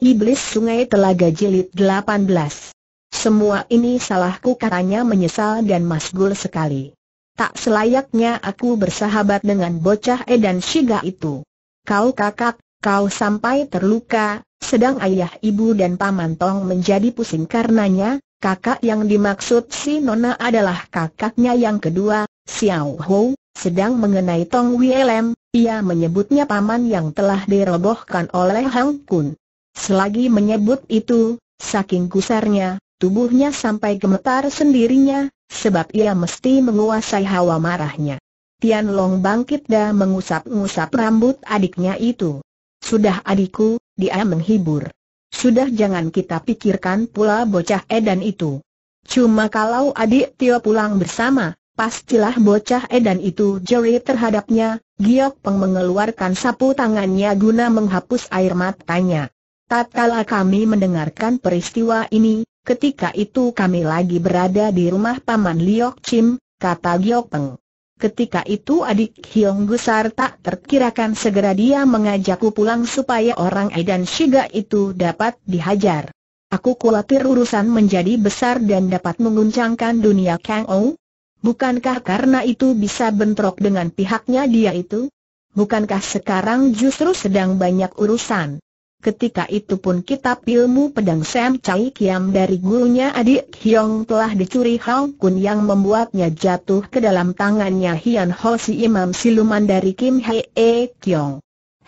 Iblis Sungai Telaga Jilid 18. Semua ini salahku katanya menyesal dan masgul sekali. Tak selayaknya aku bersahabat dengan bocah Edan Shiga itu. Kau kakak, kau sampai terluka, sedang ayah ibu dan paman Tong menjadi pusing karenanya, kakak yang dimaksud si Nona adalah kakaknya yang kedua, Xiao Ho, sedang mengenai Tong Wielem, ia menyebutnya paman yang telah dirobohkan oleh Hang Kun. Selagi menyebut itu, saking gusarnya, tubuhnya sampai gemetar sendirinya, sebab ia mesti menguasai hawa marahnya. Tian Long bangkit dan mengusap-ngusap rambut adiknya itu. Sudah adikku, dia menghibur. Sudah jangan kita pikirkan pula bocah edan itu. Cuma kalau adik Tio pulang bersama, pastilah bocah edan itu jeri terhadapnya, Giok Peng mengeluarkan sapu tangannya guna menghapus air matanya. Tatkala kami mendengarkan peristiwa ini, ketika itu kami lagi berada di rumah Paman Liok Chim, kata Giok Peng. Ketika itu adik Hyong Gusar tak terkirakan segera dia mengajakku pulang supaya orang Aidan Shiga itu dapat dihajar. Aku khawatir urusan menjadi besar dan dapat mengguncangkan dunia Kang Ou. Bukankah karena itu bisa bentrok dengan pihaknya dia itu? Bukankah sekarang justru sedang banyak urusan? ketika itu pun kitab ilmu pedang Sam Chai Kiam dari gurunya adik Hyong telah dicuri Hao Kun yang membuatnya jatuh ke dalam tangannya Hian Ho si imam siluman dari Kim Hee Kyong.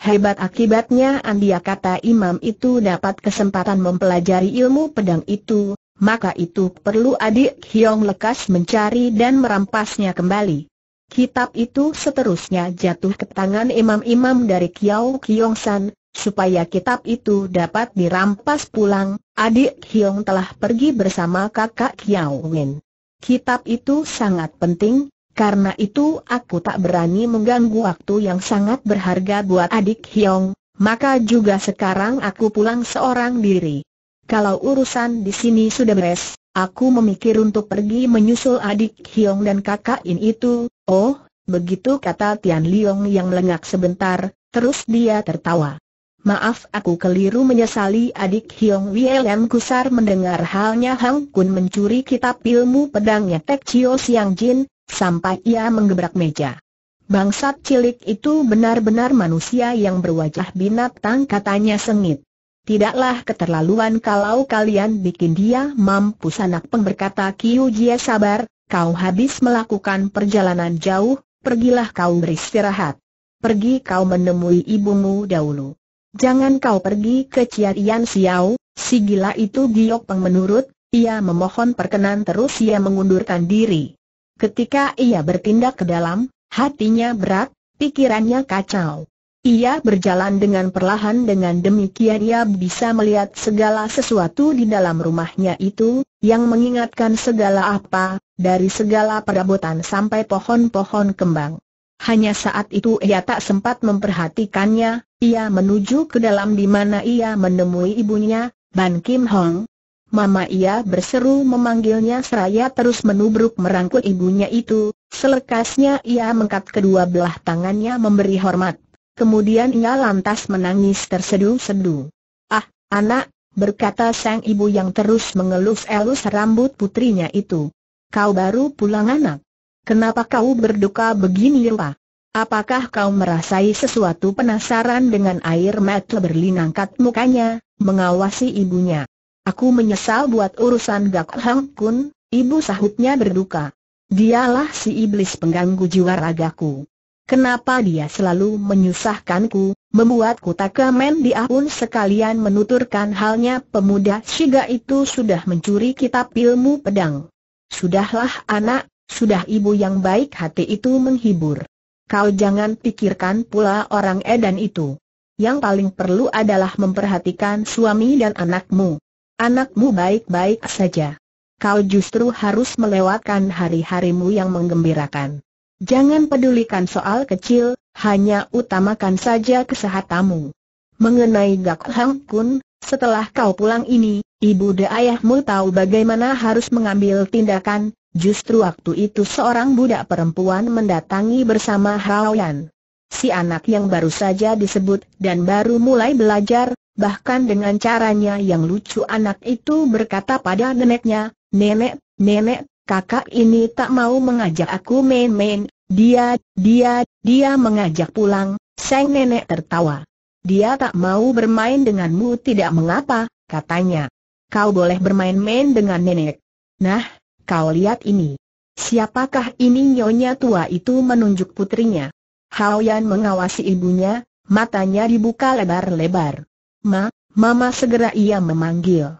Hebat akibatnya andia kata imam itu dapat kesempatan mempelajari ilmu pedang itu, maka itu perlu adik Hyong lekas mencari dan merampasnya kembali. Kitab itu seterusnya jatuh ke tangan imam-imam dari Kiao Kiong San, supaya kitab itu dapat dirampas pulang, adik Hiong telah pergi bersama kakak Kiao Win. Kitab itu sangat penting, karena itu aku tak berani mengganggu waktu yang sangat berharga buat adik Hiong, maka juga sekarang aku pulang seorang diri. Kalau urusan di sini sudah beres, aku memikir untuk pergi menyusul adik Hiong dan kakak In itu, oh, begitu kata Tian Liong yang lengak sebentar, terus dia tertawa. Maaf aku keliru menyesali adik Hiong Wielem Kusar mendengar halnya Hang Kun mencuri kitab ilmu pedangnya Tek Chio Siang Jin, sampai ia menggebrak meja. Bangsat cilik itu benar-benar manusia yang berwajah binatang katanya sengit. Tidaklah keterlaluan kalau kalian bikin dia mampu sanak. pemberkata Kiu Jie sabar, kau habis melakukan perjalanan jauh, pergilah kau beristirahat. Pergi kau menemui ibumu dahulu. Jangan kau pergi ke Ciarian Xiao, si gila itu Giok Peng menurut, ia memohon perkenan terus ia mengundurkan diri. Ketika ia bertindak ke dalam, hatinya berat, pikirannya kacau. Ia berjalan dengan perlahan dengan demikian ia bisa melihat segala sesuatu di dalam rumahnya itu, yang mengingatkan segala apa, dari segala perabotan sampai pohon-pohon kembang. Hanya saat itu ia tak sempat memperhatikannya, ia menuju ke dalam di mana ia menemui ibunya, Ban Kim Hong. Mama ia berseru memanggilnya seraya terus menubruk merangkul ibunya itu, selekasnya ia mengkat kedua belah tangannya memberi hormat. Kemudian ia lantas menangis terseduh sedu. Ah, anak, berkata sang ibu yang terus mengelus-elus rambut putrinya itu. Kau baru pulang anak. Kenapa kau berduka begini Pak? Apakah kau merasai sesuatu penasaran dengan air mata berlinangkat mukanya, mengawasi ibunya? Aku menyesal buat urusan Gak Hang Kun, ibu sahutnya berduka. Dialah si iblis pengganggu jiwa ragaku. Kenapa dia selalu menyusahkanku, membuatku tak kemen dia pun sekalian menuturkan halnya pemuda Shiga itu sudah mencuri kitab ilmu pedang. Sudahlah anak, sudah ibu yang baik hati itu menghibur. Kau jangan pikirkan pula orang edan itu. Yang paling perlu adalah memperhatikan suami dan anakmu. Anakmu baik-baik saja. Kau justru harus melewatkan hari-harimu yang menggembirakan. Jangan pedulikan soal kecil, hanya utamakan saja kesehatanmu. Mengenai Gak Hang Kun, setelah kau pulang ini, ibu dan ayahmu tahu bagaimana harus mengambil tindakan, Justru waktu itu seorang budak perempuan mendatangi bersama Haoyan. Si anak yang baru saja disebut dan baru mulai belajar, bahkan dengan caranya yang lucu anak itu berkata pada neneknya, Nenek, nenek, kakak ini tak mau mengajak aku main-main, dia, dia, dia mengajak pulang, sang nenek tertawa. Dia tak mau bermain denganmu tidak mengapa, katanya. Kau boleh bermain-main dengan nenek. Nah, Kau lihat ini. Siapakah ini nyonya tua itu menunjuk putrinya? Hao Yan mengawasi ibunya, matanya dibuka lebar-lebar. Ma, mama segera ia memanggil.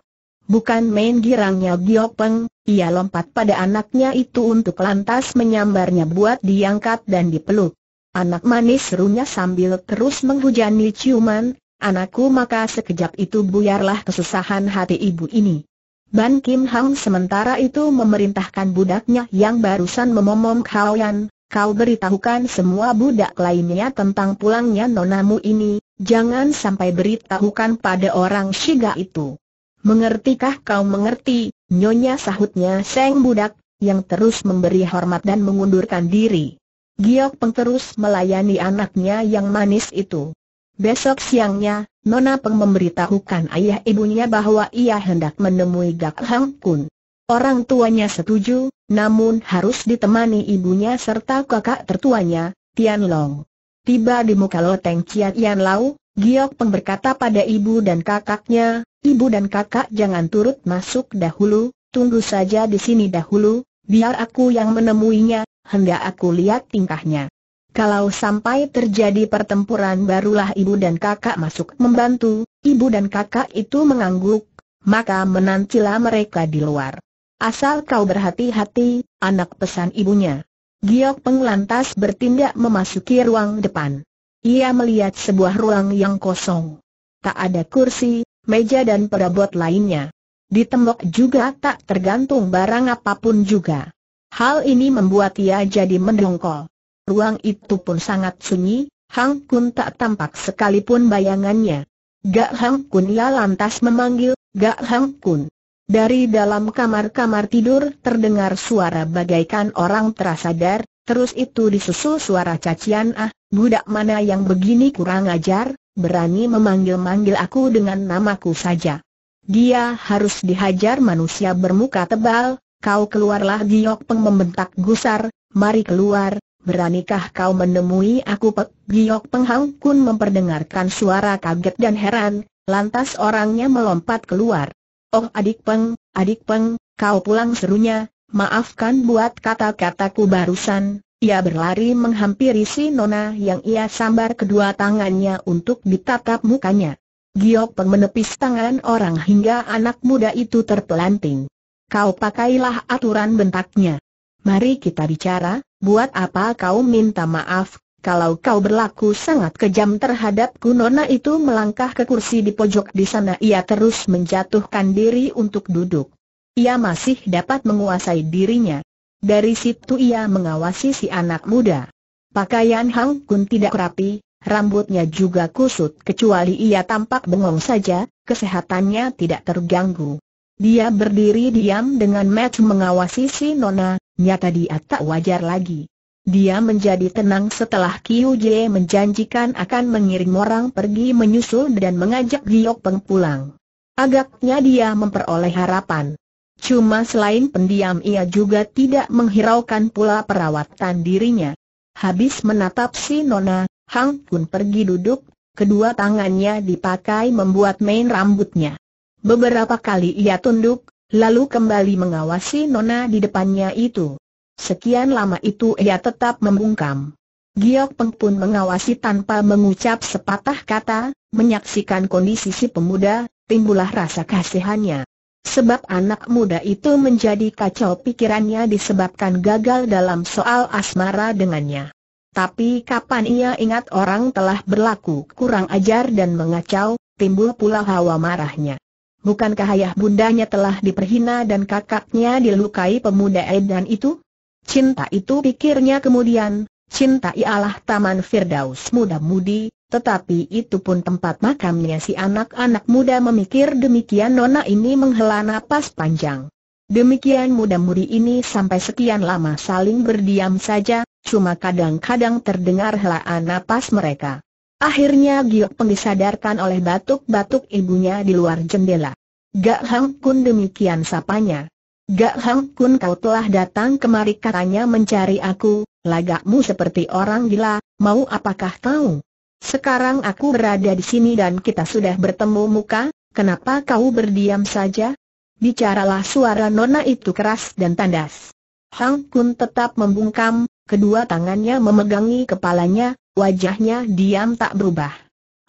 Bukan main girangnya Giok Peng, ia lompat pada anaknya itu untuk lantas menyambarnya buat diangkat dan dipeluk. Anak manis serunya sambil terus menghujani ciuman, anakku maka sekejap itu buyarlah kesusahan hati ibu ini. Ban Kim Hang sementara itu memerintahkan budaknya yang barusan memomom Yan, kau beritahukan semua budak lainnya tentang pulangnya nonamu ini, jangan sampai beritahukan pada orang Shiga itu. Mengertikah kau mengerti, nyonya sahutnya Seng Budak, yang terus memberi hormat dan mengundurkan diri. Giok Peng melayani anaknya yang manis itu. Besok siangnya, Nona Peng memberitahukan ayah ibunya bahwa ia hendak menemui Gak Hang Kun. Orang tuanya setuju, namun harus ditemani ibunya serta kakak tertuanya, Tian Long. Tiba di muka loteng Ciat Yan Lau, Giok Peng berkata pada ibu dan kakaknya, ibu dan kakak jangan turut masuk dahulu, tunggu saja di sini dahulu, biar aku yang menemuinya, hendak aku lihat tingkahnya. Kalau sampai terjadi pertempuran barulah ibu dan kakak masuk membantu, ibu dan kakak itu mengangguk, maka menantilah mereka di luar. Asal kau berhati-hati, anak pesan ibunya. Giok penglantas bertindak memasuki ruang depan. Ia melihat sebuah ruang yang kosong. Tak ada kursi, meja dan perabot lainnya. Di tembok juga tak tergantung barang apapun juga. Hal ini membuat ia jadi mendongkol. Ruang itu pun sangat sunyi, Hang Kun tak tampak sekalipun bayangannya. Gak Hang Kun ia lantas memanggil, Gak Hang Kun. Dari dalam kamar-kamar tidur terdengar suara bagaikan orang terasadar, terus itu disusul suara cacian ah, budak mana yang begini kurang ajar, berani memanggil-manggil aku dengan namaku saja. Dia harus dihajar manusia bermuka tebal, kau keluarlah giok peng membentak gusar, mari keluar, Beranikah kau menemui aku Pek Giok Penghang Kun memperdengarkan suara kaget dan heran, lantas orangnya melompat keluar. Oh adik Peng, adik Peng, kau pulang serunya, maafkan buat kata-kataku barusan. Ia berlari menghampiri si Nona yang ia sambar kedua tangannya untuk ditatap mukanya. Giok Peng menepis tangan orang hingga anak muda itu terpelanting. Kau pakailah aturan bentaknya. Mari kita bicara, Buat apa kau minta maaf, kalau kau berlaku sangat kejam terhadapku Nona itu melangkah ke kursi di pojok di sana ia terus menjatuhkan diri untuk duduk. Ia masih dapat menguasai dirinya. Dari situ ia mengawasi si anak muda. Pakaian Hang Kun tidak rapi, rambutnya juga kusut kecuali ia tampak bengong saja, kesehatannya tidak terganggu. Dia berdiri diam dengan match mengawasi si Nona, nyata dia ah, tak wajar lagi. Dia menjadi tenang setelah Kiu Jie menjanjikan akan mengirim orang pergi menyusul dan mengajak Giok Peng pulang. Agaknya dia memperoleh harapan. Cuma selain pendiam ia juga tidak menghiraukan pula perawatan dirinya. Habis menatap si Nona, Hang Kun pergi duduk, kedua tangannya dipakai membuat main rambutnya. Beberapa kali ia tunduk, lalu kembali mengawasi nona di depannya itu. Sekian lama itu ia tetap membungkam. Giok Peng pun mengawasi tanpa mengucap sepatah kata, menyaksikan kondisi si pemuda, timbullah rasa kasihannya. Sebab anak muda itu menjadi kacau pikirannya disebabkan gagal dalam soal asmara dengannya. Tapi kapan ia ingat orang telah berlaku kurang ajar dan mengacau, timbul pula hawa marahnya. Bukankah ayah bundanya telah diperhina dan kakaknya dilukai pemuda edan itu? Cinta itu pikirnya kemudian, cinta ialah taman Firdaus muda-mudi, tetapi itu pun tempat makamnya si anak-anak muda memikir demikian nona ini menghela napas panjang. Demikian muda-mudi ini sampai sekian lama saling berdiam saja, cuma kadang-kadang terdengar helaan napas mereka. Akhirnya Giok Peng disadarkan oleh batuk-batuk ibunya di luar jendela. Gak Hang Kun demikian sapanya. Gak Hang Kun kau telah datang kemari katanya mencari aku, lagakmu seperti orang gila, mau apakah kau? Sekarang aku berada di sini dan kita sudah bertemu muka, kenapa kau berdiam saja? Bicaralah suara nona itu keras dan tandas. Hang Kun tetap membungkam, Kedua tangannya memegangi kepalanya, wajahnya diam tak berubah.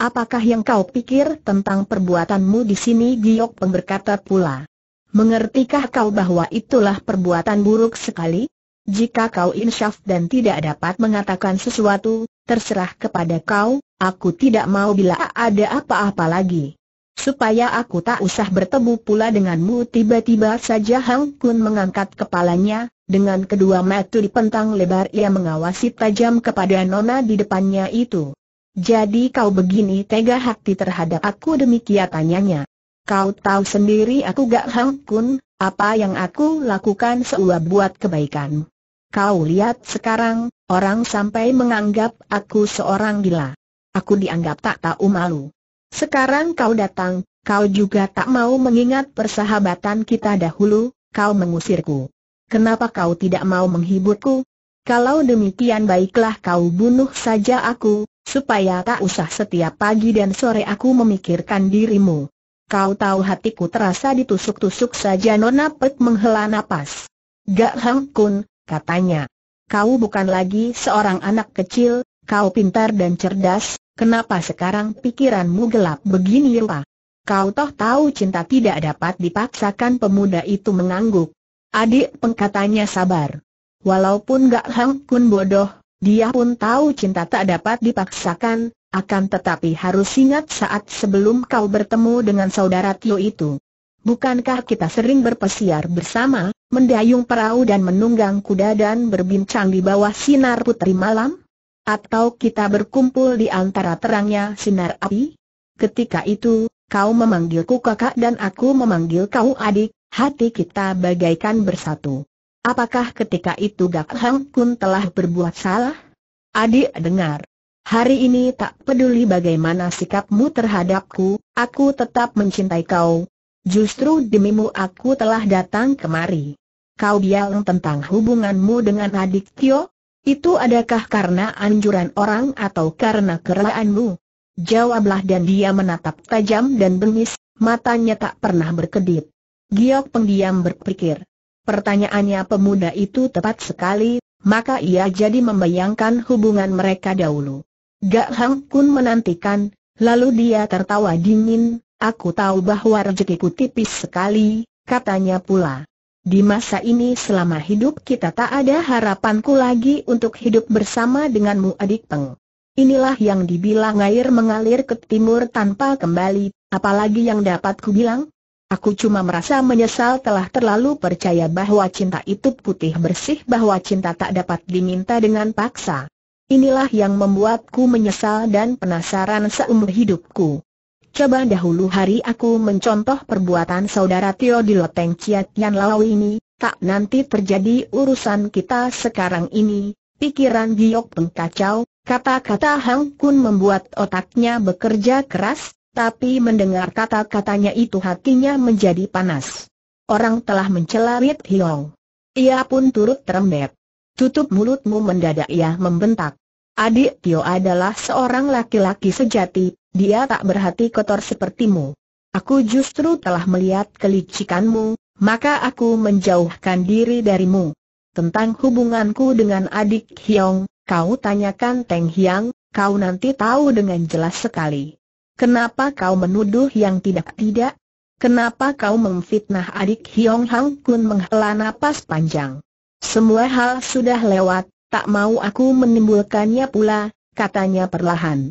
Apakah yang kau pikir tentang perbuatanmu di sini? Giok Pemberkata pula. Mengertikah kau bahwa itulah perbuatan buruk sekali? Jika kau insyaf dan tidak dapat mengatakan sesuatu, terserah kepada kau, aku tidak mau bila ada apa-apa lagi supaya aku tak usah bertemu pula denganmu tiba-tiba saja Hang Kun mengangkat kepalanya, dengan kedua mata dipentang lebar ia mengawasi tajam kepada nona di depannya itu. Jadi kau begini tega hati terhadap aku demikian tanyanya. Kau tahu sendiri aku gak Hang Kun, apa yang aku lakukan seua buat kebaikan. Kau lihat sekarang, orang sampai menganggap aku seorang gila. Aku dianggap tak tahu malu. Sekarang kau datang, kau juga tak mau mengingat persahabatan kita dahulu, kau mengusirku. Kenapa kau tidak mau menghiburku? Kalau demikian baiklah kau bunuh saja aku, supaya tak usah setiap pagi dan sore aku memikirkan dirimu. Kau tahu hatiku terasa ditusuk-tusuk saja Nona Pet menghela napas. Gak Hang katanya. Kau bukan lagi seorang anak kecil, kau pintar dan cerdas, Kenapa sekarang pikiranmu gelap begini rupa? Kau toh tahu cinta tidak dapat dipaksakan pemuda itu mengangguk. Adik pengkatanya sabar. Walaupun Gak Hang Kun bodoh, dia pun tahu cinta tak dapat dipaksakan, akan tetapi harus ingat saat sebelum kau bertemu dengan saudara Tio itu. Bukankah kita sering berpesiar bersama, mendayung perahu dan menunggang kuda dan berbincang di bawah sinar putri malam? Atau kita berkumpul di antara terangnya sinar api? Ketika itu, kau memanggilku kakak dan aku memanggil kau adik, hati kita bagaikan bersatu. Apakah ketika itu Gak Hang Kun telah berbuat salah? Adik dengar. Hari ini tak peduli bagaimana sikapmu terhadapku, aku tetap mencintai kau. Justru demimu aku telah datang kemari. Kau bilang tentang hubunganmu dengan adik Tio, itu adakah karena anjuran orang atau karena kerelaanmu? Jawablah dan dia menatap tajam dan bengis, matanya tak pernah berkedip. Giok pendiam berpikir. Pertanyaannya pemuda itu tepat sekali, maka ia jadi membayangkan hubungan mereka dahulu. Gak Hang Kun menantikan, lalu dia tertawa dingin, aku tahu bahwa rezekiku tipis sekali, katanya pula. Di masa ini selama hidup kita tak ada harapanku lagi untuk hidup bersama denganmu adik peng. Inilah yang dibilang air mengalir ke timur tanpa kembali, apalagi yang dapat ku bilang? Aku cuma merasa menyesal telah terlalu percaya bahwa cinta itu putih bersih bahwa cinta tak dapat diminta dengan paksa. Inilah yang membuatku menyesal dan penasaran seumur hidupku. Coba dahulu hari aku mencontoh perbuatan saudara Tio di Loteng Ciat Yan Lau ini, tak nanti terjadi urusan kita sekarang ini. Pikiran Giok pengkacau, kata-kata Hang Kun membuat otaknya bekerja keras, tapi mendengar kata-katanya itu hatinya menjadi panas. Orang telah mencela Rit Hiong. Ia pun turut terembet. Tutup mulutmu mendadak ia membentak. Adik Tio adalah seorang laki-laki sejati, dia tak berhati kotor sepertimu. Aku justru telah melihat kelicikanmu, maka aku menjauhkan diri darimu. Tentang hubunganku dengan adik Hyong, kau tanyakan Teng Hyang, kau nanti tahu dengan jelas sekali. Kenapa kau menuduh yang tidak-tidak? Kenapa kau memfitnah adik Hyong Hang Kun menghela napas panjang? Semua hal sudah lewat, tak mau aku menimbulkannya pula, katanya perlahan.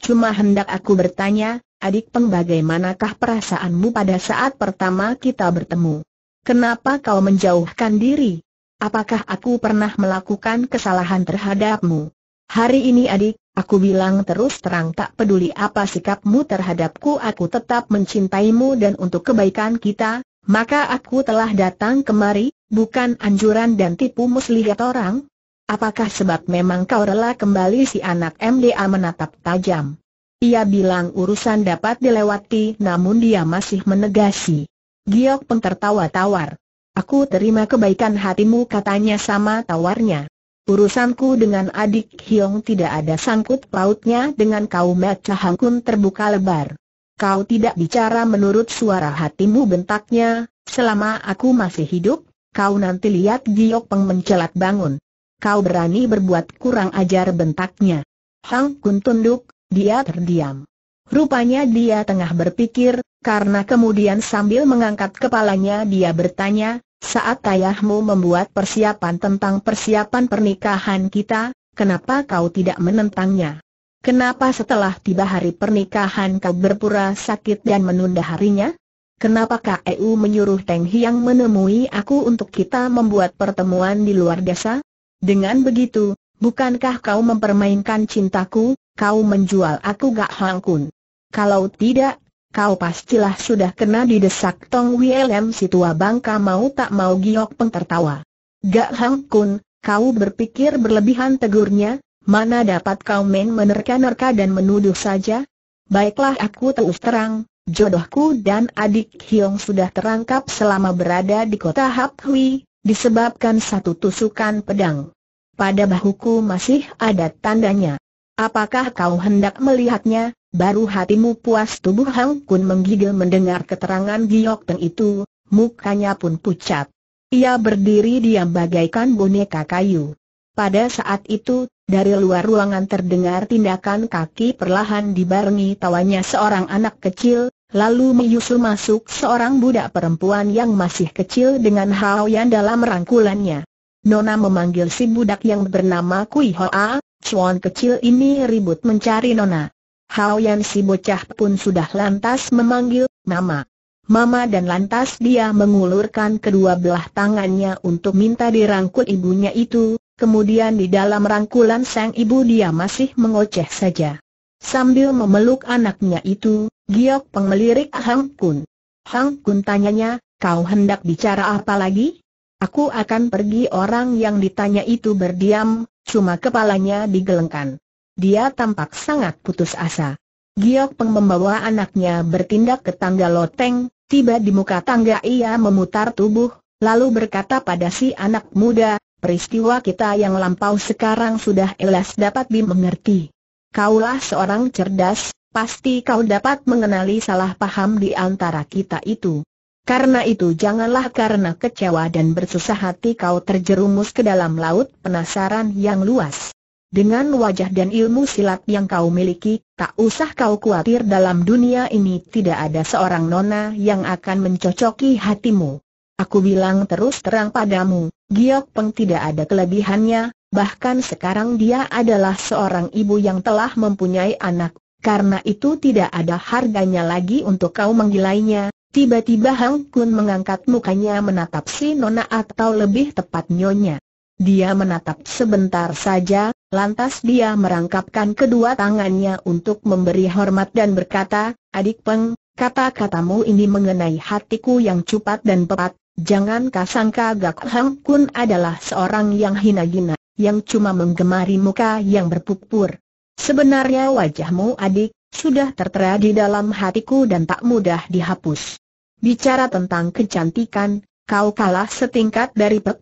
Cuma hendak aku bertanya, adik Peng bagaimanakah perasaanmu pada saat pertama kita bertemu? Kenapa kau menjauhkan diri? Apakah aku pernah melakukan kesalahan terhadapmu? Hari ini adik, aku bilang terus terang tak peduli apa sikapmu terhadapku aku tetap mencintaimu dan untuk kebaikan kita, maka aku telah datang kemari, bukan anjuran dan tipu muslihat orang, Apakah sebab memang kau rela kembali si anak MDA menatap tajam? Ia bilang urusan dapat dilewati namun dia masih menegasi. Giok Peng tertawa tawar. Aku terima kebaikan hatimu katanya sama tawarnya. Urusanku dengan adik Hiong tidak ada sangkut pautnya dengan kau Mecha Hangkun terbuka lebar. Kau tidak bicara menurut suara hatimu bentaknya, selama aku masih hidup, kau nanti lihat Giok Peng mencelat bangun kau berani berbuat kurang ajar bentaknya. Hang Kun tunduk, dia terdiam. Rupanya dia tengah berpikir, karena kemudian sambil mengangkat kepalanya dia bertanya, saat ayahmu membuat persiapan tentang persiapan pernikahan kita, kenapa kau tidak menentangnya? Kenapa setelah tiba hari pernikahan kau berpura sakit dan menunda harinya? Kenapa KEU menyuruh Teng Hiang menemui aku untuk kita membuat pertemuan di luar desa? Dengan begitu, bukankah kau mempermainkan cintaku, kau menjual aku gak hangkun? Kalau tidak, kau pastilah sudah kena didesak Tong WLM si tua bangka mau tak mau giok pengtertawa. Gak hangkun, kau berpikir berlebihan tegurnya, mana dapat kau main menerka-nerka dan menuduh saja? Baiklah aku terus terang, jodohku dan adik Hiong sudah terangkap selama berada di kota Hap Hui, disebabkan satu tusukan pedang. Pada bahuku masih ada tandanya. Apakah kau hendak melihatnya? Baru hatimu puas tubuh Hang Kun menggigil mendengar keterangan Giok Teng itu, mukanya pun pucat. Ia berdiri diam bagaikan boneka kayu. Pada saat itu, dari luar ruangan terdengar tindakan kaki perlahan dibarengi tawanya seorang anak kecil, Lalu menyusul masuk seorang budak perempuan yang masih kecil dengan Hao Yan dalam rangkulannya. Nona memanggil si budak yang bernama Kui Hoa, cuan kecil ini ribut mencari Nona. Hao Yan si bocah pun sudah lantas memanggil, nama, Mama dan lantas dia mengulurkan kedua belah tangannya untuk minta dirangkul ibunya itu, kemudian di dalam rangkulan sang ibu dia masih mengoceh saja. Sambil memeluk anaknya itu, Giok Peng melirik Hang Kun. Hang Kun tanyanya, kau hendak bicara apa lagi? Aku akan pergi orang yang ditanya itu berdiam, cuma kepalanya digelengkan. Dia tampak sangat putus asa. Giok Peng membawa anaknya bertindak ke tangga loteng, tiba di muka tangga ia memutar tubuh, lalu berkata pada si anak muda, peristiwa kita yang lampau sekarang sudah elas dapat dimengerti. Kaulah seorang cerdas, pasti kau dapat mengenali salah paham di antara kita itu. Karena itu janganlah karena kecewa dan bersusah hati kau terjerumus ke dalam laut penasaran yang luas. Dengan wajah dan ilmu silat yang kau miliki, tak usah kau khawatir dalam dunia ini tidak ada seorang nona yang akan mencocoki hatimu. Aku bilang terus terang padamu, Giok Peng tidak ada kelebihannya, bahkan sekarang dia adalah seorang ibu yang telah mempunyai anak, karena itu tidak ada harganya lagi untuk kau menggilainya. Tiba-tiba Hang Kun mengangkat mukanya menatap si Nona atau lebih tepat Nyonya. Dia menatap sebentar saja, lantas dia merangkapkan kedua tangannya untuk memberi hormat dan berkata, Adik Peng, kata-katamu ini mengenai hatiku yang cepat dan pepat, jangan kasangka Gak Hang Kun adalah seorang yang hina-gina yang cuma menggemari muka yang berpupur. Sebenarnya wajahmu adik, sudah tertera di dalam hatiku dan tak mudah dihapus. Bicara tentang kecantikan, kau kalah setingkat dari Pek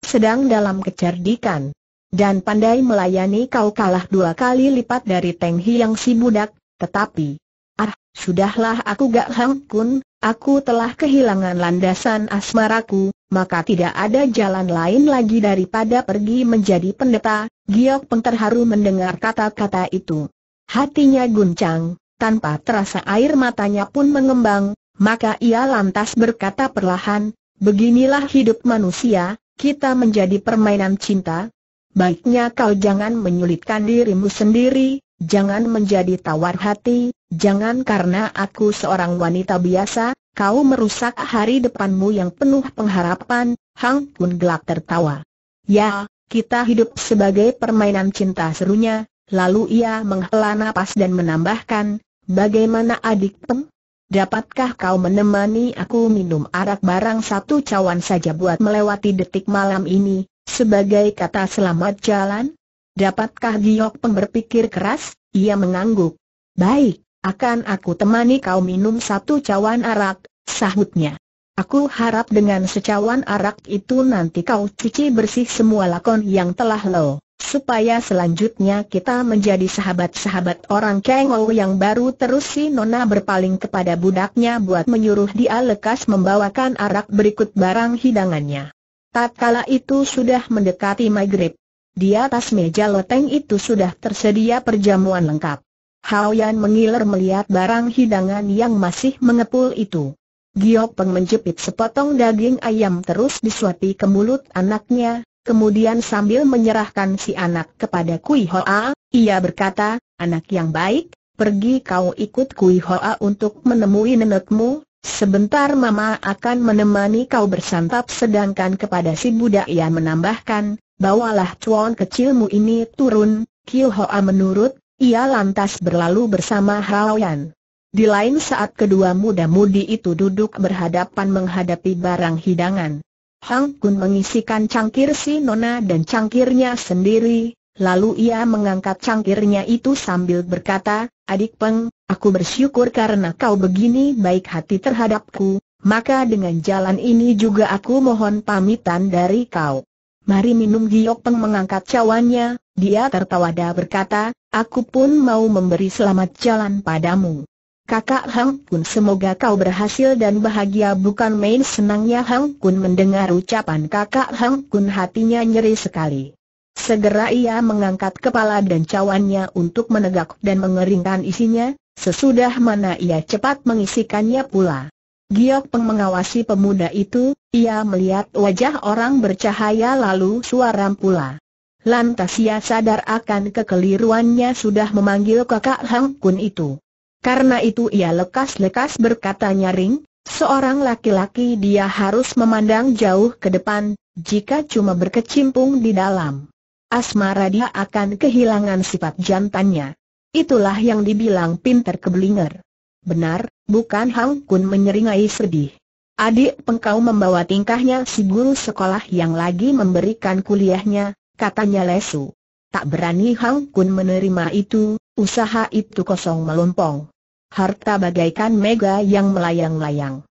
sedang dalam kecerdikan. Dan pandai melayani kau kalah dua kali lipat dari Teng Hiang si budak, tetapi... Ah, sudahlah aku gak hangkun, Aku telah kehilangan landasan asmaraku, maka tidak ada jalan lain lagi daripada pergi menjadi pendeta, Giok Peng terharu mendengar kata-kata itu. Hatinya guncang, tanpa terasa air matanya pun mengembang, maka ia lantas berkata perlahan, beginilah hidup manusia, kita menjadi permainan cinta. Baiknya kau jangan menyulitkan dirimu sendiri, Jangan menjadi tawar hati, jangan karena aku seorang wanita biasa, kau merusak hari depanmu yang penuh pengharapan, Hang Kun gelak tertawa. Ya, kita hidup sebagai permainan cinta serunya, lalu ia menghela nafas dan menambahkan, bagaimana adik pem? Dapatkah kau menemani aku minum arak barang satu cawan saja buat melewati detik malam ini, sebagai kata selamat jalan? Dapatkah Giok Peng berpikir keras? Ia mengangguk. Baik, akan aku temani kau minum satu cawan arak, sahutnya. Aku harap dengan secawan arak itu nanti kau cuci bersih semua lakon yang telah lo, supaya selanjutnya kita menjadi sahabat-sahabat orang kengau yang baru terus si Nona berpaling kepada budaknya buat menyuruh dia lekas membawakan arak berikut barang hidangannya. Tatkala itu sudah mendekati maghrib, di atas meja loteng itu sudah tersedia perjamuan lengkap. Hao Yan mengiler melihat barang hidangan yang masih mengepul itu. Giok Peng menjepit sepotong daging ayam terus disuapi ke mulut anaknya, kemudian sambil menyerahkan si anak kepada Kui Hoa, ia berkata, anak yang baik, pergi kau ikut Kui Hoa untuk menemui nenekmu, sebentar mama akan menemani kau bersantap sedangkan kepada si budak ia menambahkan, Bawalah cuan kecilmu ini turun, Kiu Hoa menurut, ia lantas berlalu bersama Hao Yan. Di lain saat kedua muda-mudi itu duduk berhadapan menghadapi barang hidangan. Hang Kun mengisikan cangkir si Nona dan cangkirnya sendiri, lalu ia mengangkat cangkirnya itu sambil berkata, Adik Peng, aku bersyukur karena kau begini baik hati terhadapku, maka dengan jalan ini juga aku mohon pamitan dari kau mari minum Giok Peng mengangkat cawannya, dia tertawa tertawada berkata, aku pun mau memberi selamat jalan padamu. Kakak Hang Kun semoga kau berhasil dan bahagia bukan main senangnya Hang Kun mendengar ucapan kakak Hang Kun hatinya nyeri sekali. Segera ia mengangkat kepala dan cawannya untuk menegak dan mengeringkan isinya, sesudah mana ia cepat mengisikannya pula. Giok Peng mengawasi pemuda itu, ia melihat wajah orang bercahaya lalu suara pula. Lantas ia sadar akan kekeliruannya sudah memanggil kakak Hang Kun itu. Karena itu ia lekas-lekas berkata nyaring, seorang laki-laki dia harus memandang jauh ke depan, jika cuma berkecimpung di dalam. Asmara dia akan kehilangan sifat jantannya. Itulah yang dibilang pinter keblinger. Benar, bukan Hang Kun menyeringai sedih. Adik pengkau membawa tingkahnya si guru sekolah yang lagi memberikan kuliahnya, katanya lesu. Tak berani Hang Kun menerima itu, usaha itu kosong melompong. Harta bagaikan mega yang melayang-layang.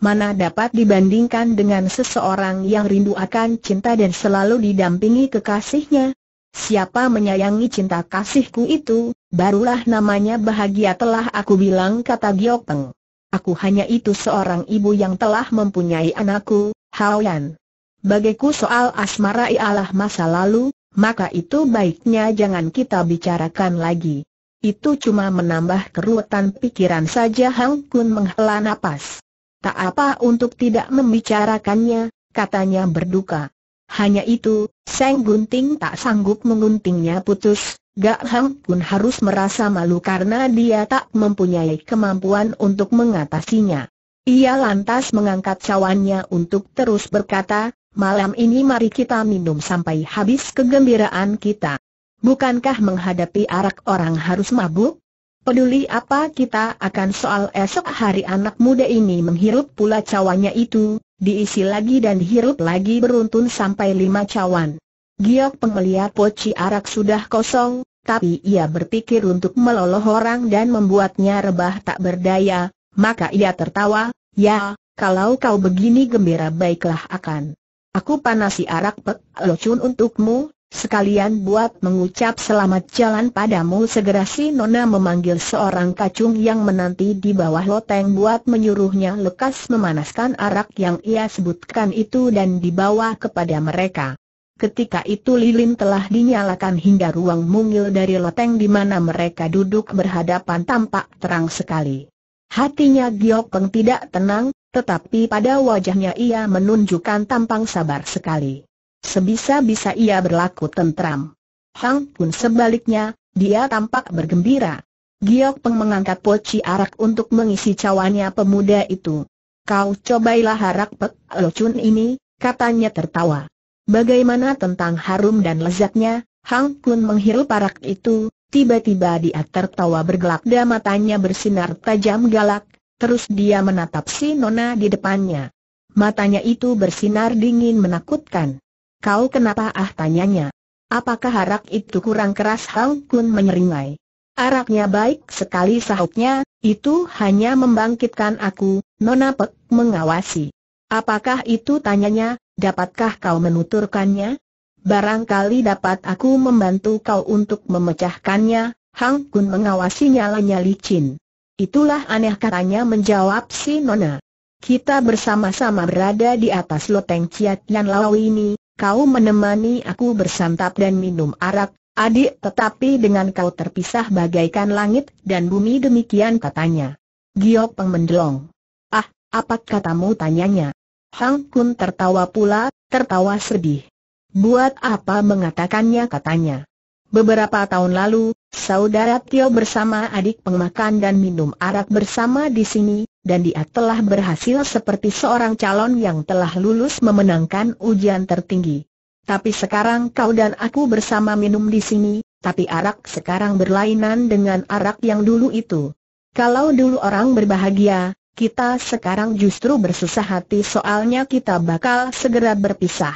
Mana dapat dibandingkan dengan seseorang yang rindu akan cinta dan selalu didampingi kekasihnya, Siapa menyayangi cinta kasihku itu, barulah namanya bahagia telah aku bilang kata Giok Peng. Aku hanya itu seorang ibu yang telah mempunyai anakku, Yan. Bagiku soal asmara ialah masa lalu, maka itu baiknya jangan kita bicarakan lagi. Itu cuma menambah keruwetan pikiran saja Hang Kun menghela napas. Tak apa untuk tidak membicarakannya, katanya berduka. Hanya itu, Seng Gunting tak sanggup mengguntingnya putus, Gak Hang pun harus merasa malu karena dia tak mempunyai kemampuan untuk mengatasinya. Ia lantas mengangkat cawannya untuk terus berkata, malam ini mari kita minum sampai habis kegembiraan kita. Bukankah menghadapi arak orang harus mabuk? Peduli apa kita akan soal esok hari anak muda ini menghirup pula cawannya itu, diisi lagi dan dihirup lagi beruntun sampai lima cawan. Giok pengeliat poci arak sudah kosong, tapi ia berpikir untuk meloloh orang dan membuatnya rebah tak berdaya, maka ia tertawa, ya, kalau kau begini gembira baiklah akan. Aku panasi arak pek locun untukmu, Sekalian buat mengucap selamat jalan padamu segera si Nona memanggil seorang kacung yang menanti di bawah loteng buat menyuruhnya lekas memanaskan arak yang ia sebutkan itu dan dibawa kepada mereka. Ketika itu lilin telah dinyalakan hingga ruang mungil dari loteng di mana mereka duduk berhadapan tampak terang sekali. Hatinya Giok tidak tenang, tetapi pada wajahnya ia menunjukkan tampang sabar sekali. Sebisa-bisa ia berlaku tentram. Hang pun sebaliknya, dia tampak bergembira. Giok Peng mengangkat poci arak untuk mengisi cawannya pemuda itu. Kau cobailah harak pek locun ini, katanya tertawa. Bagaimana tentang harum dan lezatnya, Hang Kun menghirup parak itu, tiba-tiba dia tertawa bergelak dan matanya bersinar tajam galak, terus dia menatap si Nona di depannya. Matanya itu bersinar dingin menakutkan. Kau kenapa ah tanyanya? Apakah arak itu kurang keras Hang Kun menyeringai? Araknya baik sekali sahutnya, itu hanya membangkitkan aku, Nona Pek mengawasi. Apakah itu tanyanya, dapatkah kau menuturkannya? Barangkali dapat aku membantu kau untuk memecahkannya, Hang Kun mengawasi nyalanya licin. Itulah aneh katanya menjawab si Nona. Kita bersama-sama berada di atas loteng Ciat Yan Lau ini, kau menemani aku bersantap dan minum arak, adik tetapi dengan kau terpisah bagaikan langit dan bumi demikian katanya. Giok mendelong. Ah, apa katamu tanyanya? Hang Kun tertawa pula, tertawa sedih. Buat apa mengatakannya katanya. Beberapa tahun lalu, saudara Tio bersama adik pengmakan dan minum arak bersama di sini, dan dia telah berhasil seperti seorang calon yang telah lulus memenangkan ujian tertinggi. Tapi sekarang kau dan aku bersama minum di sini, tapi arak sekarang berlainan dengan arak yang dulu itu. Kalau dulu orang berbahagia, kita sekarang justru bersusah hati soalnya kita bakal segera berpisah.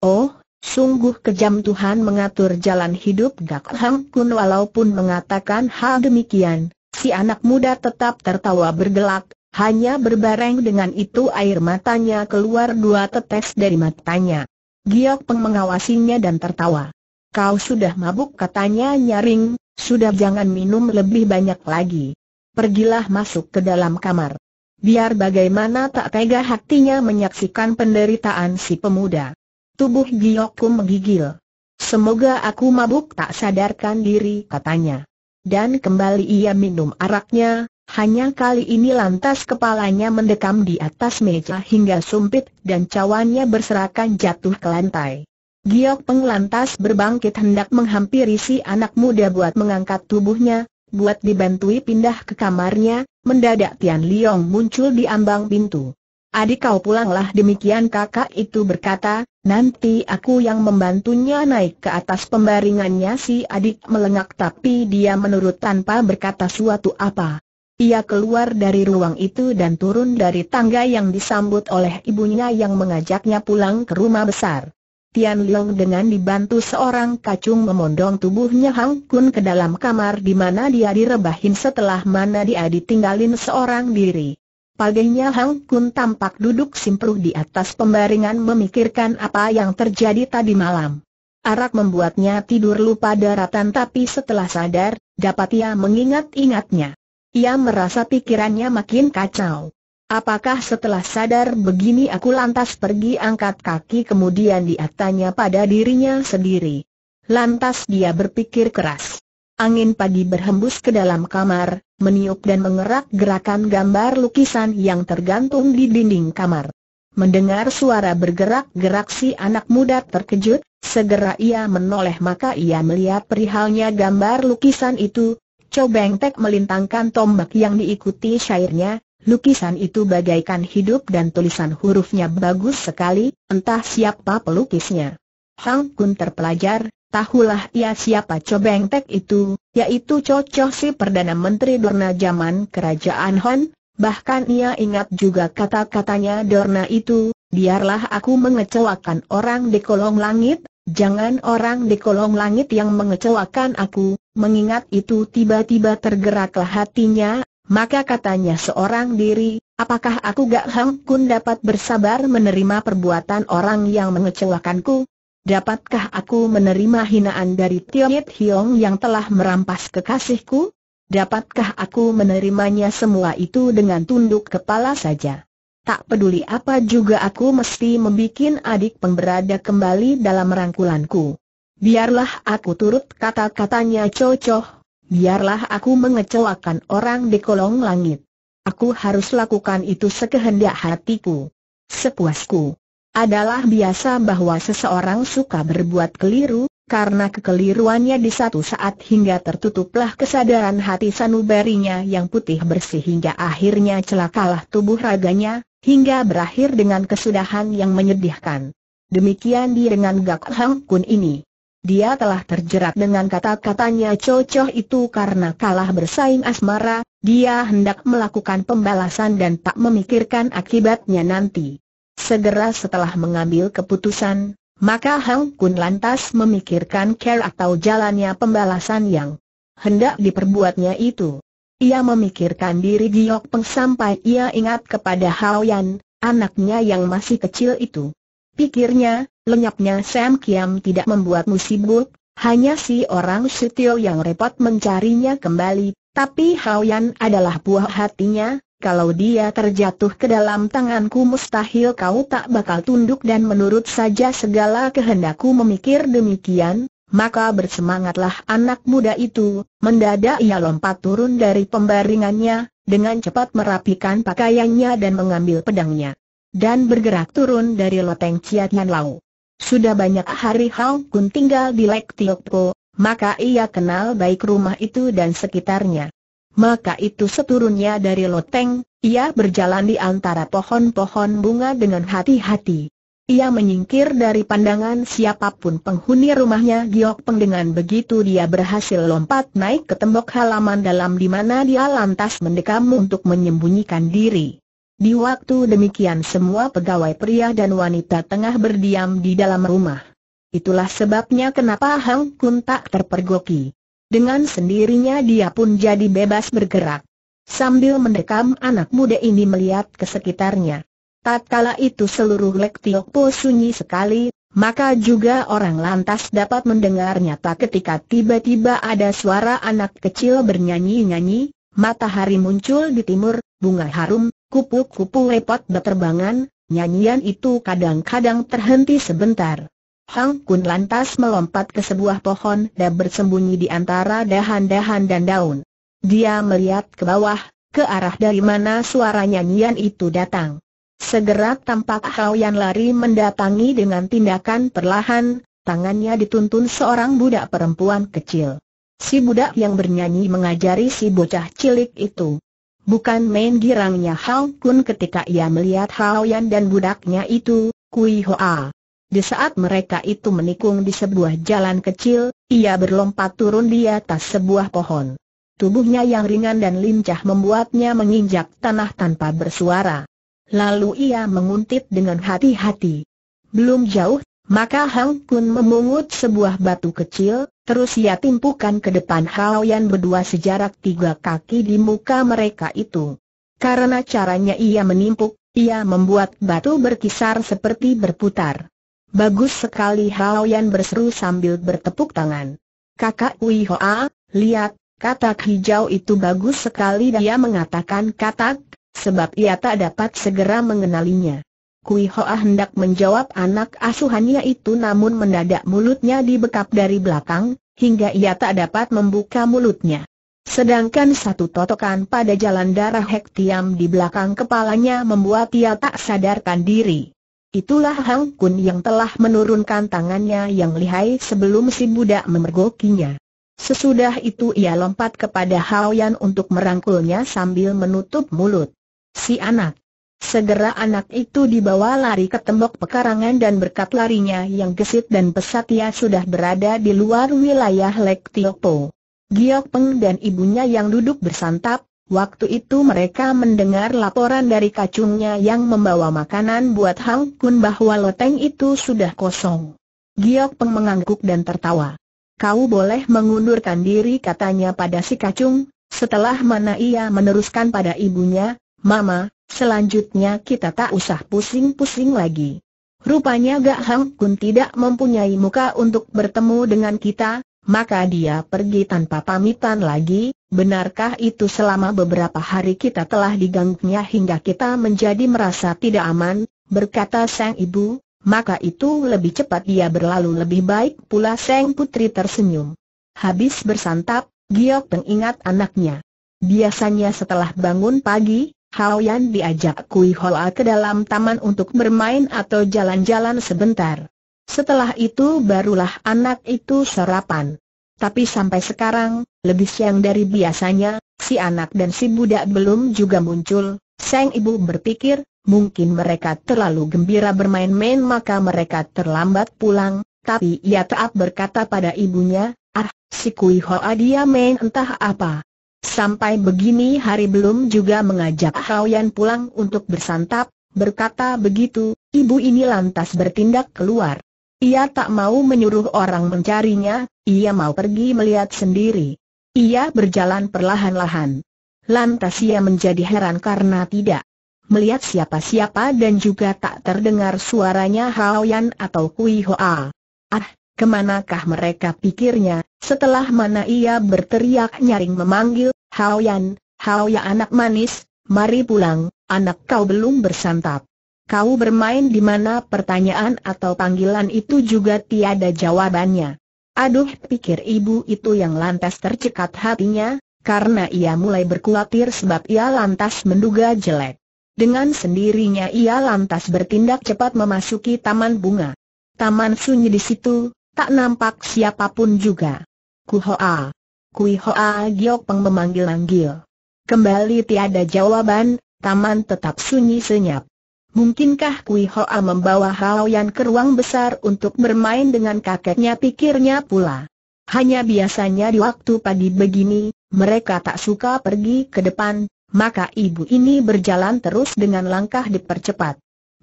Oh, sungguh kejam Tuhan mengatur jalan hidup Gak Hang Kun walaupun mengatakan hal demikian, si anak muda tetap tertawa bergelak, hanya berbareng dengan itu air matanya keluar dua tetes dari matanya. Giok Peng mengawasinya dan tertawa. Kau sudah mabuk katanya nyaring, sudah jangan minum lebih banyak lagi. Pergilah masuk ke dalam kamar. Biar bagaimana tak tega hatinya menyaksikan penderitaan si pemuda. Tubuh Giokku menggigil. Semoga aku mabuk tak sadarkan diri katanya. Dan kembali ia minum araknya, hanya kali ini lantas kepalanya mendekam di atas meja hingga sumpit dan cawannya berserakan jatuh ke lantai. Giok Peng lantas berbangkit hendak menghampiri si anak muda buat mengangkat tubuhnya, buat dibantui pindah ke kamarnya, mendadak Tian Liong muncul di ambang pintu. Adik kau pulanglah demikian kakak itu berkata, nanti aku yang membantunya naik ke atas pembaringannya si adik melengak tapi dia menurut tanpa berkata suatu apa. Ia keluar dari ruang itu dan turun dari tangga yang disambut oleh ibunya yang mengajaknya pulang ke rumah besar. Tian Leong dengan dibantu seorang kacung memondong tubuhnya Hang Kun ke dalam kamar di mana dia direbahin setelah mana dia ditinggalin seorang diri. Paginya Hang Kun tampak duduk simpruh di atas pembaringan memikirkan apa yang terjadi tadi malam. Arak membuatnya tidur lupa daratan tapi setelah sadar, dapat ia mengingat-ingatnya. Ia merasa pikirannya makin kacau. Apakah setelah sadar begini aku lantas pergi angkat kaki kemudian dia tanya pada dirinya sendiri. Lantas dia berpikir keras. Angin pagi berhembus ke dalam kamar, meniup dan mengerak gerakan gambar lukisan yang tergantung di dinding kamar. Mendengar suara bergerak-gerak si anak muda terkejut, segera ia menoleh maka ia melihat perihalnya gambar lukisan itu, Cobengtek Tek melintangkan tombak yang diikuti syairnya, lukisan itu bagaikan hidup dan tulisan hurufnya bagus sekali, entah siapa pelukisnya. Hang Kun terpelajar, tahulah ia siapa Cobengtek Tek itu, yaitu cocok si Perdana Menteri Dorna zaman Kerajaan Han, bahkan ia ingat juga kata-katanya Dorna itu, biarlah aku mengecewakan orang di kolong langit, Jangan orang di kolong langit yang mengecewakan aku, mengingat itu tiba-tiba tergeraklah hatinya, maka katanya seorang diri, apakah aku Gak hangkun dapat bersabar menerima perbuatan orang yang mengecewakanku? Dapatkah aku menerima hinaan dari Tiet Hiong yang telah merampas kekasihku? Dapatkah aku menerimanya semua itu dengan tunduk kepala saja? Tak peduli apa juga aku mesti membuat adik pemberada kembali dalam rangkulanku. Biarlah aku turut kata-katanya cocoh, biarlah aku mengecewakan orang di kolong langit. Aku harus lakukan itu sekehendak hatiku. Sepuasku. Adalah biasa bahwa seseorang suka berbuat keliru, karena kekeliruannya di satu saat hingga tertutuplah kesadaran hati sanubarinya yang putih bersih hingga akhirnya celakalah tubuh raganya, hingga berakhir dengan kesudahan yang menyedihkan. Demikian di dengan Gak Hang Kun ini. Dia telah terjerat dengan kata-katanya cocoh itu karena kalah bersaing asmara, dia hendak melakukan pembalasan dan tak memikirkan akibatnya nanti. Segera setelah mengambil keputusan, maka Hang Kun lantas memikirkan care atau jalannya pembalasan yang hendak diperbuatnya itu. Ia memikirkan diri Giok Peng sampai ia ingat kepada Hao Yan, anaknya yang masih kecil itu. Pikirnya, lenyapnya Sam Kiam tidak membuatmu sibuk, hanya si orang Sutio yang repot mencarinya kembali, tapi Hao Yan adalah buah hatinya, kalau dia terjatuh ke dalam tanganku mustahil kau tak bakal tunduk dan menurut saja segala kehendakku memikir demikian, maka bersemangatlah anak muda itu, mendadak ia lompat turun dari pembaringannya, dengan cepat merapikan pakaiannya dan mengambil pedangnya dan bergerak turun dari loteng Ciatnan Lau. Sudah banyak hari Hau Kun tinggal di Lek Tiokpo, maka ia kenal baik rumah itu dan sekitarnya. Maka itu seturunnya dari loteng, ia berjalan di antara pohon-pohon bunga dengan hati-hati. Ia menyingkir dari pandangan siapapun penghuni rumahnya Giok Peng dengan begitu dia berhasil lompat naik ke tembok halaman dalam di mana dia lantas mendekam untuk menyembunyikan diri. Di waktu demikian semua pegawai pria dan wanita tengah berdiam di dalam rumah. Itulah sebabnya kenapa Hang Kun tak terpergoki. Dengan sendirinya dia pun jadi bebas bergerak. Sambil mendekam anak muda ini melihat ke sekitarnya. Tatkala itu seluruh Lek Tiok Po sunyi sekali, maka juga orang lantas dapat mendengar nyata ketika tiba-tiba ada suara anak kecil bernyanyi-nyanyi, matahari muncul di timur, bunga harum, Kupu-kupu lepot berterbangan, nyanyian itu kadang-kadang terhenti sebentar. Hang Kun lantas melompat ke sebuah pohon dan bersembunyi di antara dahan-dahan dan daun. Dia melihat ke bawah, ke arah dari mana suara nyanyian itu datang. Segera tampak Hao Yan lari mendatangi dengan tindakan perlahan, tangannya dituntun seorang budak perempuan kecil. Si budak yang bernyanyi mengajari si bocah cilik itu. Bukan main girangnya Hao Kun ketika ia melihat Hao Yan dan budaknya itu, Kui Hoa. Di saat mereka itu menikung di sebuah jalan kecil, ia berlompat turun di atas sebuah pohon. Tubuhnya yang ringan dan lincah membuatnya menginjak tanah tanpa bersuara. Lalu ia menguntit dengan hati-hati. Belum jauh, maka Hang Kun memungut sebuah batu kecil, Terus ia timpukan ke depan Yan berdua sejarak tiga kaki di muka mereka itu. Karena caranya ia menimpuk, ia membuat batu berkisar seperti berputar. Bagus sekali Yan berseru sambil bertepuk tangan. Kakak Ui Hoa, lihat, katak hijau itu bagus sekali dia mengatakan katak, sebab ia tak dapat segera mengenalinya. Kui Hoa hendak menjawab anak asuhannya itu namun mendadak mulutnya dibekap dari belakang, hingga ia tak dapat membuka mulutnya. Sedangkan satu totokan pada jalan darah hektiam di belakang kepalanya membuat ia tak sadarkan diri. Itulah Hang Kun yang telah menurunkan tangannya yang lihai sebelum si budak memergokinya. Sesudah itu ia lompat kepada Hao Yan untuk merangkulnya sambil menutup mulut. Si anak Segera anak itu dibawa lari ke tembok pekarangan dan berkat larinya yang gesit dan pesat ia sudah berada di luar wilayah Lek Tiopo. Giok Peng dan ibunya yang duduk bersantap, waktu itu mereka mendengar laporan dari kacungnya yang membawa makanan buat Hang Kun bahwa loteng itu sudah kosong. Giok Peng mengangguk dan tertawa. Kau boleh mengundurkan diri katanya pada si kacung, setelah mana ia meneruskan pada ibunya, Mama, Selanjutnya kita tak usah pusing-pusing lagi. Rupanya Gak Hang Kun tidak mempunyai muka untuk bertemu dengan kita, maka dia pergi tanpa pamitan lagi, benarkah itu selama beberapa hari kita telah diganggunya hingga kita menjadi merasa tidak aman, berkata sang ibu, maka itu lebih cepat dia berlalu lebih baik pula sang Putri tersenyum. Habis bersantap, Giok mengingat anaknya. Biasanya setelah bangun pagi, Hao Yan diajak Kui Hoa ke dalam taman untuk bermain atau jalan-jalan sebentar. Setelah itu barulah anak itu sarapan. Tapi sampai sekarang, lebih siang dari biasanya, si anak dan si budak belum juga muncul. Sang ibu berpikir, mungkin mereka terlalu gembira bermain-main maka mereka terlambat pulang. Tapi ia tak berkata pada ibunya, ah, si Kui Hoa dia main entah apa. Sampai begini hari belum juga mengajak Hao pulang untuk bersantap, berkata begitu, ibu ini lantas bertindak keluar. Ia tak mau menyuruh orang mencarinya, ia mau pergi melihat sendiri. Ia berjalan perlahan-lahan. Lantas ia menjadi heran karena tidak melihat siapa-siapa dan juga tak terdengar suaranya Hao atau Kui Hoa. Ah, Kemanakah mereka pikirnya, setelah mana ia berteriak nyaring memanggil, Hao Yan, ya anak manis, mari pulang, anak kau belum bersantap. Kau bermain di mana pertanyaan atau panggilan itu juga tiada jawabannya. Aduh pikir ibu itu yang lantas tercekat hatinya, karena ia mulai berkhawatir sebab ia lantas menduga jelek. Dengan sendirinya ia lantas bertindak cepat memasuki taman bunga. Taman sunyi di situ, tak nampak siapapun juga. Kuhoa. Kuihoa peng memanggil-manggil. Kembali tiada jawaban, taman tetap sunyi senyap. Mungkinkah Kuihoa Hoa membawa Hao ke ruang besar untuk bermain dengan kakeknya pikirnya pula. Hanya biasanya di waktu pagi begini, mereka tak suka pergi ke depan, maka ibu ini berjalan terus dengan langkah dipercepat.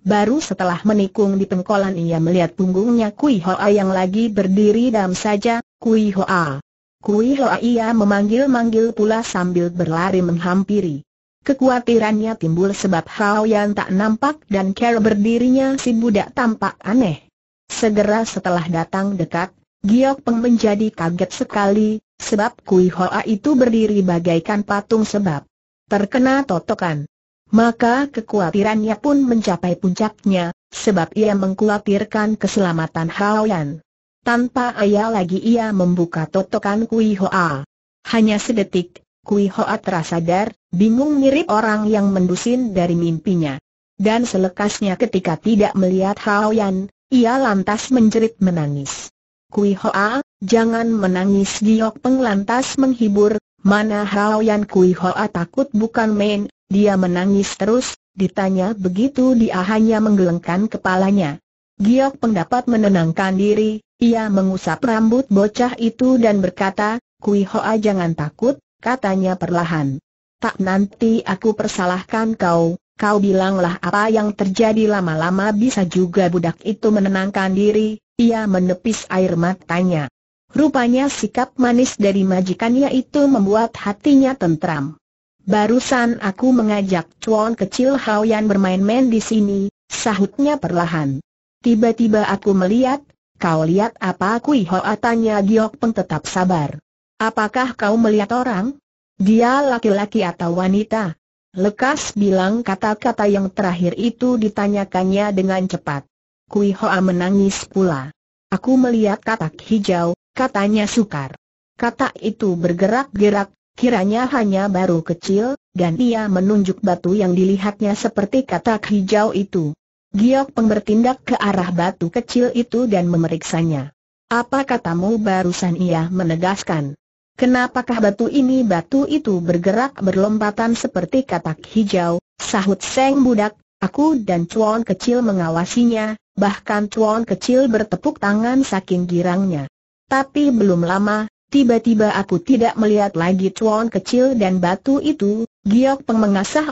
Baru setelah menikung di pengkolan ia melihat punggungnya Kui Hoa yang lagi berdiri dalam saja, Kui Hoa. Kui Hoa ia memanggil-manggil pula sambil berlari menghampiri. Kekuatirannya timbul sebab Hao Yan tak nampak dan cara berdirinya si budak tampak aneh. Segera setelah datang dekat, Giok Peng menjadi kaget sekali, sebab Kui Hoa itu berdiri bagaikan patung sebab terkena totokan. Maka kekhawatirannya pun mencapai puncaknya, sebab ia mengkhawatirkan keselamatan Haoyan. Tanpa ayah lagi ia membuka totokan Kui Hoa. Hanya sedetik, Kui Hoa terasa dar, bingung mirip orang yang mendusin dari mimpinya. Dan selekasnya ketika tidak melihat Haoyan, ia lantas menjerit menangis. Kui Hoa, jangan menangis Giok Peng lantas menghibur, mana Haoyan Kui Hoa takut bukan main, dia menangis terus, ditanya begitu dia hanya menggelengkan kepalanya. Giok pendapat menenangkan diri, ia mengusap rambut bocah itu dan berkata, Kui Hoa jangan takut, katanya perlahan. Tak nanti aku persalahkan kau, kau bilanglah apa yang terjadi lama-lama bisa juga budak itu menenangkan diri, ia menepis air matanya. Rupanya sikap manis dari majikannya itu membuat hatinya tentram. Barusan aku mengajak cuan kecil Haoyan bermain-main di sini, sahutnya perlahan. Tiba-tiba aku melihat, kau lihat apa Kui Hoa tanya Giok Peng tetap sabar. Apakah kau melihat orang? Dia laki-laki atau wanita? Lekas bilang kata-kata yang terakhir itu ditanyakannya dengan cepat. Kui Hoa menangis pula. Aku melihat katak hijau, katanya sukar. Katak itu bergerak-gerak, Kiranya hanya baru kecil, dan ia menunjuk batu yang dilihatnya seperti katak hijau itu. Giok Peng bertindak ke arah batu kecil itu dan memeriksanya. Apa katamu barusan ia menegaskan? Kenapakah batu ini batu itu bergerak berlompatan seperti katak hijau, sahut Seng Budak, Aku dan Chuan kecil mengawasinya, bahkan Chuan kecil bertepuk tangan saking girangnya. Tapi belum lama, Tiba-tiba aku tidak melihat lagi cuan kecil dan batu itu, Giok Peng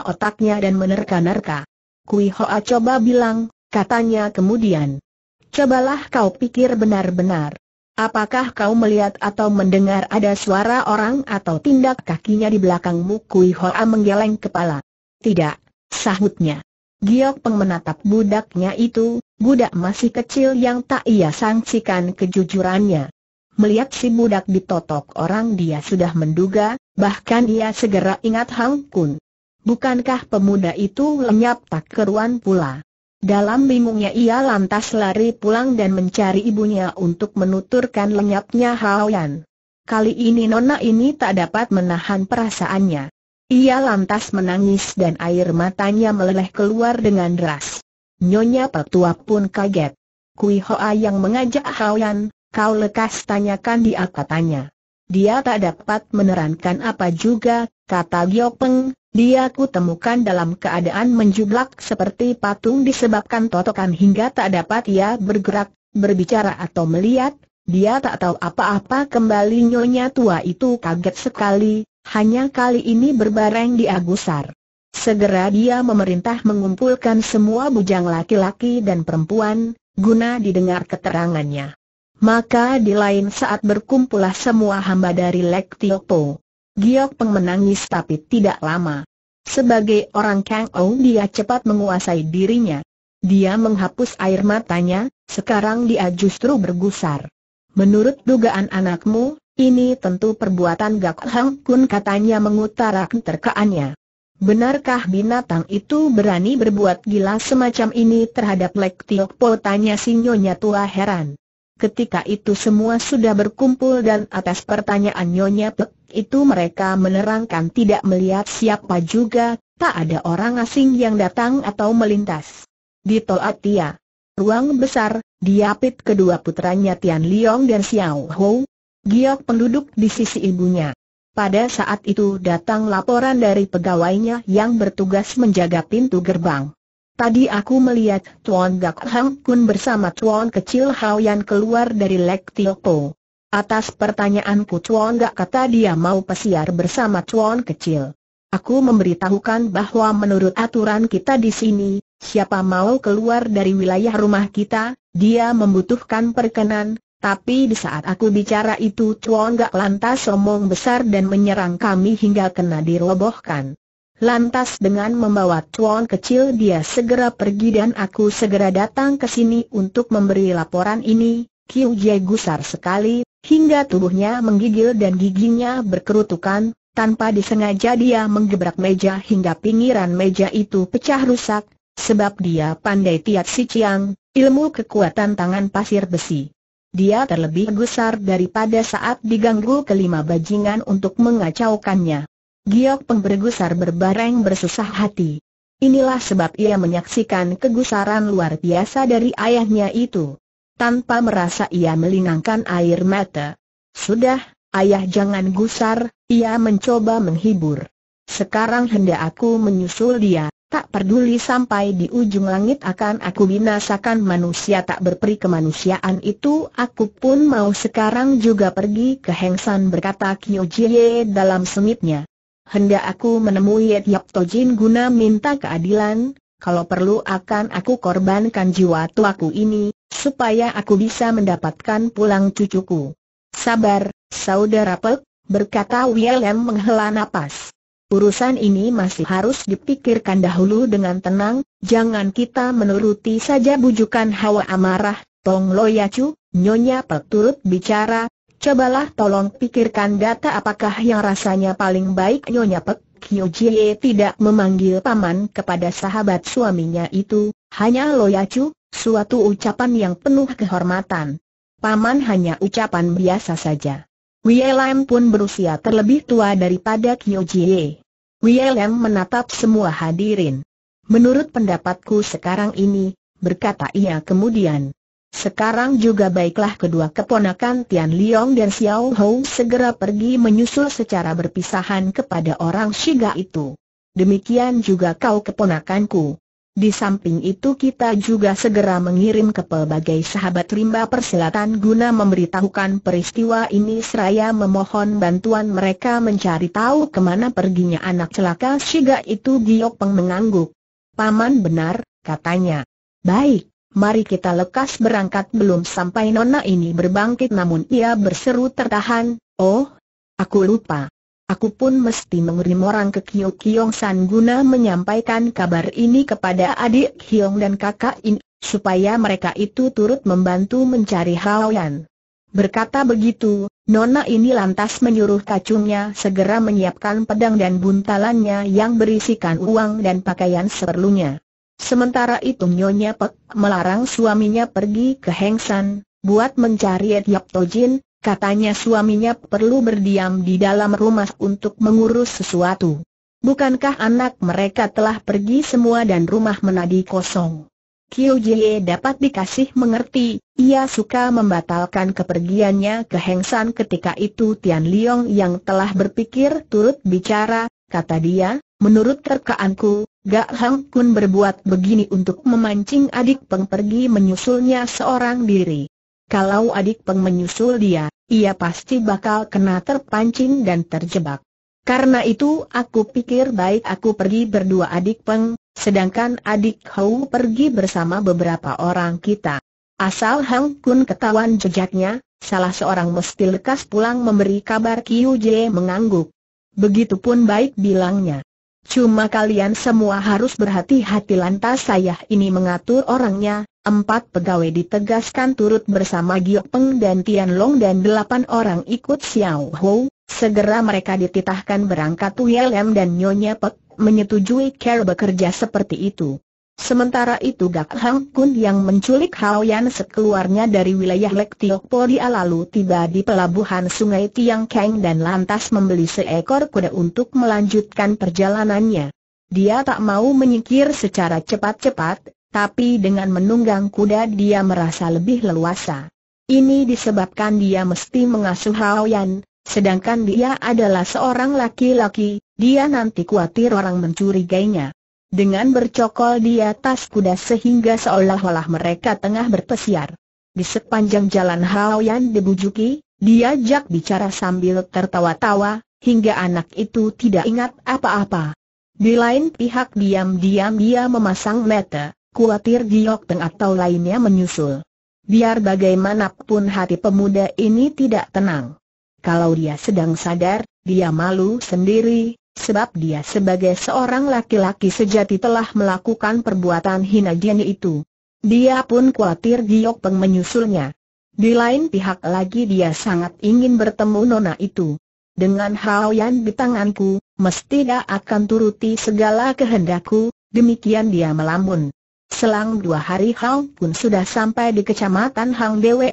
otaknya dan menerka-nerka. Kui Hoa coba bilang, katanya kemudian. Cobalah kau pikir benar-benar. Apakah kau melihat atau mendengar ada suara orang atau tindak kakinya di belakangmu? Kui Hoa menggeleng kepala. Tidak, sahutnya. Giok Peng menatap budaknya itu, budak masih kecil yang tak ia sangsikan kejujurannya. Melihat si budak ditotok orang dia sudah menduga, bahkan ia segera ingat Hang Kun. Bukankah pemuda itu lenyap tak keruan pula? Dalam bingungnya ia lantas lari pulang dan mencari ibunya untuk menuturkan lenyapnya Haoyan. Kali ini nona ini tak dapat menahan perasaannya. Ia lantas menangis dan air matanya meleleh keluar dengan deras. Nyonya petua pun kaget. Kui Hoa yang mengajak Haoyan, Kau lekas tanyakan dia katanya. Dia tak dapat menerangkan apa juga, kata Giopeng, Peng, dia kutemukan dalam keadaan menjublak seperti patung disebabkan totokan hingga tak dapat ia bergerak, berbicara atau melihat, dia tak tahu apa-apa kembali nyonya tua itu kaget sekali, hanya kali ini berbareng di Agusar. Segera dia memerintah mengumpulkan semua bujang laki-laki dan perempuan, guna didengar keterangannya. Maka di lain saat berkumpulah semua hamba dari Lek Tio Po. Giok Peng menangis tapi tidak lama. Sebagai orang Kang Ou dia cepat menguasai dirinya. Dia menghapus air matanya, sekarang dia justru bergusar. Menurut dugaan anakmu, ini tentu perbuatan Gak Hang Kun katanya mengutarakan terkaannya. Benarkah binatang itu berani berbuat gila semacam ini terhadap Lek Tio Po tanya si Nyonya tua heran. Ketika itu semua sudah berkumpul dan atas pertanyaan Nyonya Pek itu mereka menerangkan tidak melihat siapa juga, tak ada orang asing yang datang atau melintas. Di Atia, ruang besar, diapit kedua putranya Tian Liong dan Xiao Hou, giok penduduk di sisi ibunya. Pada saat itu datang laporan dari pegawainya yang bertugas menjaga pintu gerbang. Tadi aku melihat Tuan Gak Hang Kun bersama Tuan Kecil Hao Yan keluar dari Lek Tio Po. Atas pertanyaanku Tuan Gak kata dia mau pesiar bersama Tuan Kecil. Aku memberitahukan bahwa menurut aturan kita di sini, siapa mau keluar dari wilayah rumah kita, dia membutuhkan perkenan, tapi di saat aku bicara itu Tuan Gak lantas sombong besar dan menyerang kami hingga kena dirobohkan. Lantas dengan membawa tuan kecil dia segera pergi dan aku segera datang ke sini untuk memberi laporan ini. Kiu Jie gusar sekali, hingga tubuhnya menggigil dan giginya berkerutukan, tanpa disengaja dia menggebrak meja hingga pinggiran meja itu pecah rusak, sebab dia pandai tiat si Ciang, ilmu kekuatan tangan pasir besi. Dia terlebih gusar daripada saat diganggu kelima bajingan untuk mengacaukannya. Giok Peng bergusar berbareng bersusah hati. Inilah sebab ia menyaksikan kegusaran luar biasa dari ayahnya itu. Tanpa merasa ia melinangkan air mata. Sudah, ayah jangan gusar, ia mencoba menghibur. Sekarang hendak aku menyusul dia, tak peduli sampai di ujung langit akan aku binasakan manusia tak berperi kemanusiaan itu Aku pun mau sekarang juga pergi ke Hengsan berkata Kyo Jie dalam semitnya hendak aku menemui Yap Tojin guna minta keadilan, kalau perlu akan aku korbankan jiwa tuaku ini, supaya aku bisa mendapatkan pulang cucuku. Sabar, saudara Pek, berkata William menghela napas. Urusan ini masih harus dipikirkan dahulu dengan tenang, jangan kita menuruti saja bujukan hawa amarah, Tong Loyacu, Nyonya Pek turut bicara, Cobalah tolong pikirkan data apakah yang rasanya paling baik Nyonya Pek Kyo Jie tidak memanggil paman kepada sahabat suaminya itu, hanya loyacu, suatu ucapan yang penuh kehormatan. Paman hanya ucapan biasa saja. Wei pun berusia terlebih tua daripada Kyo Jie. Wei menatap semua hadirin. Menurut pendapatku sekarang ini, berkata ia kemudian, sekarang juga baiklah kedua keponakan Tian Liong dan Xiao Hou segera pergi menyusul secara berpisahan kepada orang Shiga itu. Demikian juga kau keponakanku. Di samping itu kita juga segera mengirim ke pelbagai sahabat rimba persilatan guna memberitahukan peristiwa ini seraya memohon bantuan mereka mencari tahu kemana perginya anak celaka Shiga itu Giyok Peng mengangguk. Paman benar, katanya. Baik, mari kita lekas berangkat belum sampai nona ini berbangkit namun ia berseru tertahan, oh, aku lupa. Aku pun mesti mengirim orang ke Kyo Kyong San guna menyampaikan kabar ini kepada adik Hyong dan kakak In, supaya mereka itu turut membantu mencari Haoyan. Berkata begitu, Nona ini lantas menyuruh kacungnya segera menyiapkan pedang dan buntalannya yang berisikan uang dan pakaian seperlunya. Sementara itu Nyonya Pek melarang suaminya pergi ke Hengsan, buat mencari Yap Tojin, katanya suaminya perlu berdiam di dalam rumah untuk mengurus sesuatu. Bukankah anak mereka telah pergi semua dan rumah menadi kosong? Kyo Jie dapat dikasih mengerti, ia suka membatalkan kepergiannya ke Hengsan ketika itu Tian Liong yang telah berpikir turut bicara, kata dia, menurut terkaanku, Gak Hang Kun berbuat begini untuk memancing adik Peng pergi menyusulnya seorang diri. Kalau adik Peng menyusul dia, ia pasti bakal kena terpancing dan terjebak. Karena itu aku pikir baik aku pergi berdua adik Peng, sedangkan adik Hou pergi bersama beberapa orang kita. Asal Hang Kun ketahuan jejaknya, salah seorang mesti lekas pulang memberi kabar Kiu Jie mengangguk. Begitupun baik bilangnya. Cuma kalian semua harus berhati-hati lantas saya ini mengatur orangnya, empat pegawai ditegaskan turut bersama Giok Peng dan Tian Long dan delapan orang ikut Xiao Hou. segera mereka dititahkan berangkat William dan Nyonya Pek, menyetujui Care bekerja seperti itu. Sementara itu Gak Hang Kun yang menculik Hao Yan sekeluarnya dari wilayah Lek Po dia lalu tiba di pelabuhan sungai Tiang Kang dan lantas membeli seekor kuda untuk melanjutkan perjalanannya. Dia tak mau menyingkir secara cepat-cepat, tapi dengan menunggang kuda dia merasa lebih leluasa. Ini disebabkan dia mesti mengasuh Hao Yan, sedangkan dia adalah seorang laki-laki, dia nanti khawatir orang mencurigainya. Dengan bercokol di atas kuda sehingga seolah-olah mereka tengah berpesiar. Di sepanjang jalan Haoyan dibujuki, diajak bicara sambil tertawa-tawa, hingga anak itu tidak ingat apa-apa. Di lain pihak diam-diam dia memasang mata, khawatir Giok Teng atau lainnya menyusul. Biar bagaimanapun hati pemuda ini tidak tenang. Kalau dia sedang sadar, dia malu sendiri, Sebab dia sebagai seorang laki-laki sejati telah melakukan perbuatan hina Jenny itu. Dia pun khawatir Giok Peng menyusulnya. Di lain pihak lagi dia sangat ingin bertemu Nona itu. Dengan Hao Yan di tanganku, mesti dia akan turuti segala kehendakku, demikian dia melamun. Selang dua hari Hao pun sudah sampai di kecamatan Hang Dwe,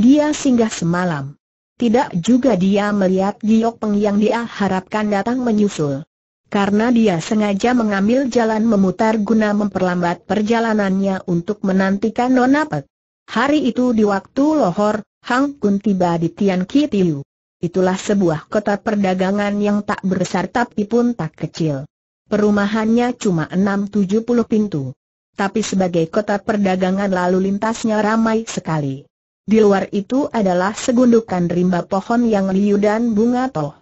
dia singgah semalam. Tidak juga dia melihat Giok Peng yang dia harapkan datang menyusul. Karena dia sengaja mengambil jalan memutar guna memperlambat perjalanannya untuk menantikan Nona Pek. Hari itu di waktu lohor, Hang Kun tiba di Tian Kitiu. Itulah sebuah kota perdagangan yang tak besar tapi pun tak kecil. Perumahannya cuma 6-70 pintu. Tapi sebagai kota perdagangan lalu lintasnya ramai sekali. Di luar itu adalah segundukan rimba pohon yang liu dan bunga toh.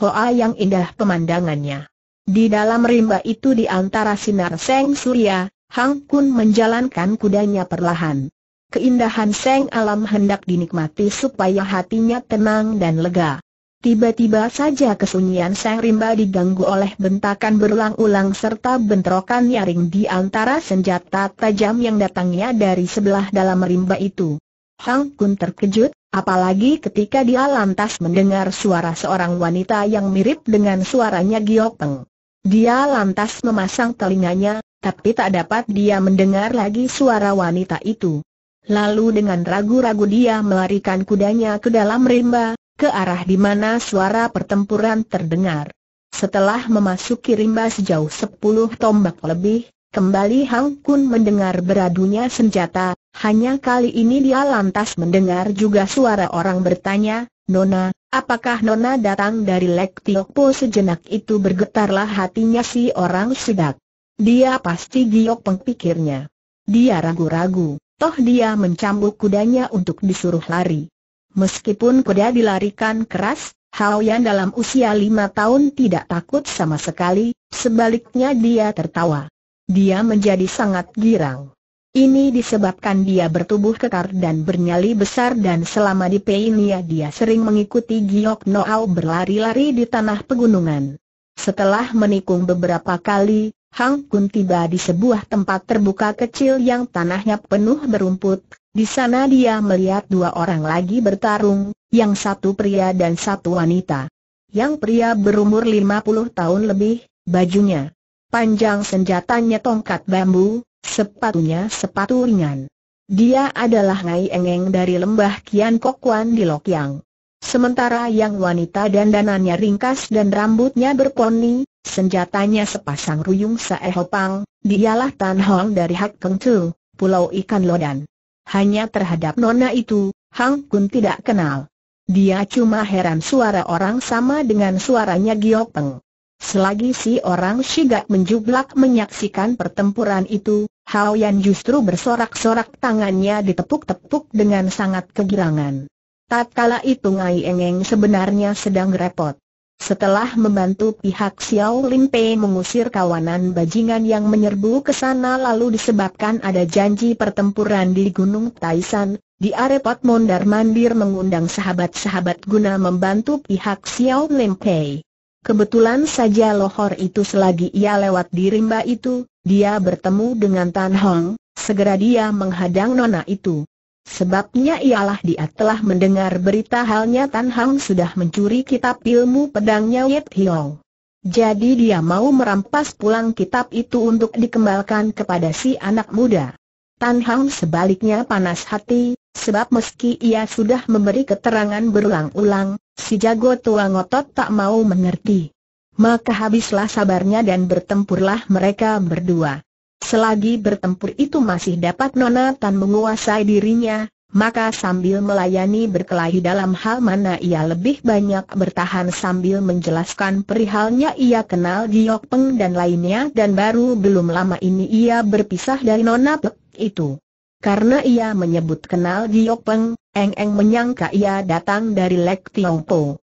Hoa yang indah pemandangannya. Di dalam rimba itu di antara sinar seng surya, Hang Kun menjalankan kudanya perlahan. Keindahan seng alam hendak dinikmati supaya hatinya tenang dan lega. Tiba-tiba saja kesunyian seng rimba diganggu oleh bentakan berulang-ulang serta bentrokan nyaring di antara senjata tajam yang datangnya dari sebelah dalam rimba itu. Hang Kun terkejut, apalagi ketika dia lantas mendengar suara seorang wanita yang mirip dengan suaranya Giok Peng. Dia lantas memasang telinganya, tapi tak dapat dia mendengar lagi suara wanita itu. Lalu dengan ragu-ragu dia melarikan kudanya ke dalam rimba, ke arah di mana suara pertempuran terdengar. Setelah memasuki rimba sejauh 10 tombak lebih, kembali Hang Kun mendengar beradunya senjata, hanya kali ini dia lantas mendengar juga suara orang bertanya, Nona, apakah Nona datang dari Lek Tiokpo sejenak itu bergetarlah hatinya si orang sedak. Dia pasti giok pengpikirnya. Dia ragu-ragu, toh dia mencambuk kudanya untuk disuruh lari. Meskipun kuda dilarikan keras, Hao Yan dalam usia lima tahun tidak takut sama sekali, sebaliknya dia tertawa. Dia menjadi sangat girang. Ini disebabkan dia bertubuh kekar dan bernyali besar dan selama di Peinia dia sering mengikuti Giok Noau berlari-lari di tanah pegunungan. Setelah menikung beberapa kali, Hang Kun tiba di sebuah tempat terbuka kecil yang tanahnya penuh berumput. Di sana dia melihat dua orang lagi bertarung, yang satu pria dan satu wanita. Yang pria berumur 50 tahun lebih, bajunya panjang senjatanya tongkat bambu, Sepatunya sepatu ringan. Dia adalah Ngai Engeng dari lembah Kian Kokwan di Lokyang. Sementara yang wanita dan dandanannya ringkas dan rambutnya berponi, senjatanya sepasang ruyung saehopang, dialah Tan Hong dari Hak Keng Tu, Pulau Ikan Lodan. Hanya terhadap nona itu, Hang Kun tidak kenal. Dia cuma heran suara orang sama dengan suaranya Giok Peng. Selagi si orang Shiga menjublak menyaksikan pertempuran itu, Hao Yan justru bersorak-sorak tangannya ditepuk-tepuk dengan sangat kegirangan. Tatkala itu Ngai Engeng sebenarnya sedang repot. Setelah membantu pihak Xiao Lin Pei mengusir kawanan bajingan yang menyerbu ke sana lalu disebabkan ada janji pertempuran di Gunung Taisan, dia repot mondar mandir mengundang sahabat-sahabat guna membantu pihak Xiao Lin Pei. Kebetulan saja lohor itu selagi ia lewat di rimba itu, dia bertemu dengan Tan Hong, segera dia menghadang nona itu. Sebabnya ialah dia telah mendengar berita halnya Tan Hong sudah mencuri kitab ilmu pedangnya Yit Hiong. Jadi dia mau merampas pulang kitab itu untuk dikembalikan kepada si anak muda. Tan Hang sebaliknya panas hati, sebab meski ia sudah memberi keterangan berulang-ulang, si jago tua ngotot tak mau mengerti. Maka habislah sabarnya dan bertempurlah mereka berdua. Selagi bertempur itu masih dapat Nona Tan menguasai dirinya, maka sambil melayani berkelahi dalam hal mana ia lebih banyak bertahan sambil menjelaskan perihalnya ia kenal Giok Peng dan lainnya dan baru belum lama ini ia berpisah dari Nona Peng itu. Karena ia menyebut kenal Giok Peng, Eng Eng menyangka ia datang dari Lek Tiong Po.